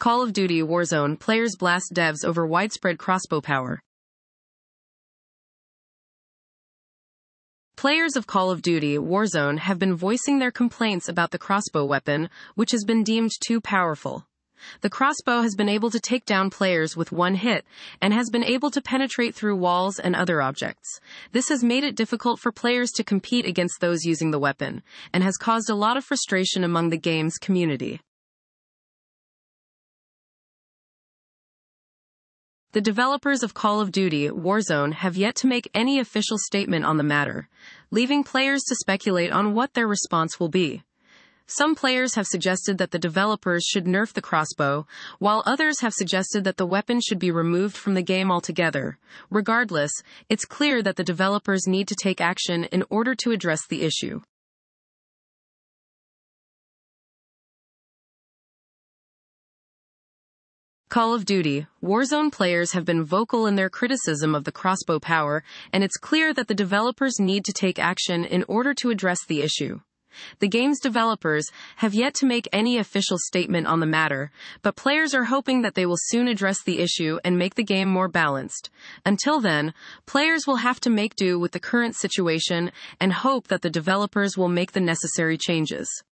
Call of Duty Warzone players blast devs over widespread crossbow power. Players of Call of Duty Warzone have been voicing their complaints about the crossbow weapon, which has been deemed too powerful. The crossbow has been able to take down players with one hit and has been able to penetrate through walls and other objects. This has made it difficult for players to compete against those using the weapon and has caused a lot of frustration among the game's community. The developers of Call of Duty Warzone have yet to make any official statement on the matter, leaving players to speculate on what their response will be. Some players have suggested that the developers should nerf the crossbow, while others have suggested that the weapon should be removed from the game altogether. Regardless, it's clear that the developers need to take action in order to address the issue. Call of Duty, Warzone players have been vocal in their criticism of the crossbow power, and it's clear that the developers need to take action in order to address the issue. The game's developers have yet to make any official statement on the matter, but players are hoping that they will soon address the issue and make the game more balanced. Until then, players will have to make do with the current situation and hope that the developers will make the necessary changes.